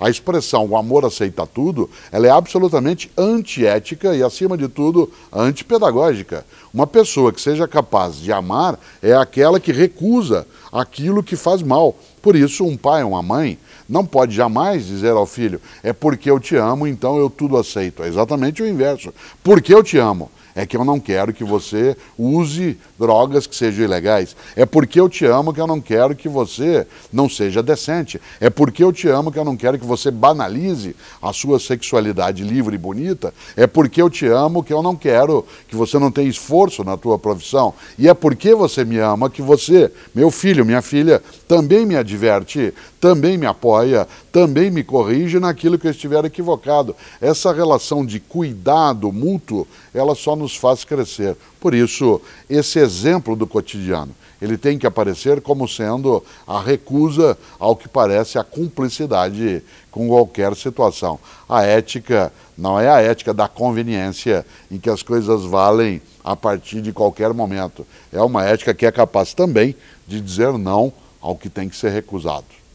A expressão o amor aceita tudo, ela é absolutamente antiética e, acima de tudo, antipedagógica. Uma pessoa que seja capaz de amar é aquela que recusa aquilo que faz mal, por isso, um pai, uma mãe, não pode jamais dizer ao filho, é porque eu te amo, então eu tudo aceito. É exatamente o inverso. Porque eu te amo, é que eu não quero que você use drogas que sejam ilegais. É porque eu te amo que eu não quero que você não seja decente. É porque eu te amo que eu não quero que você banalize a sua sexualidade livre e bonita. É porque eu te amo que eu não quero que você não tenha esforço na tua profissão. E é porque você me ama que você, meu filho, minha filha, também me admira diverte, também me apoia, também me corrige naquilo que eu estiver equivocado. Essa relação de cuidado mútuo, ela só nos faz crescer. Por isso, esse exemplo do cotidiano, ele tem que aparecer como sendo a recusa ao que parece a cumplicidade com qualquer situação. A ética não é a ética da conveniência em que as coisas valem a partir de qualquer momento. É uma ética que é capaz também de dizer não ao que tem que ser recusado.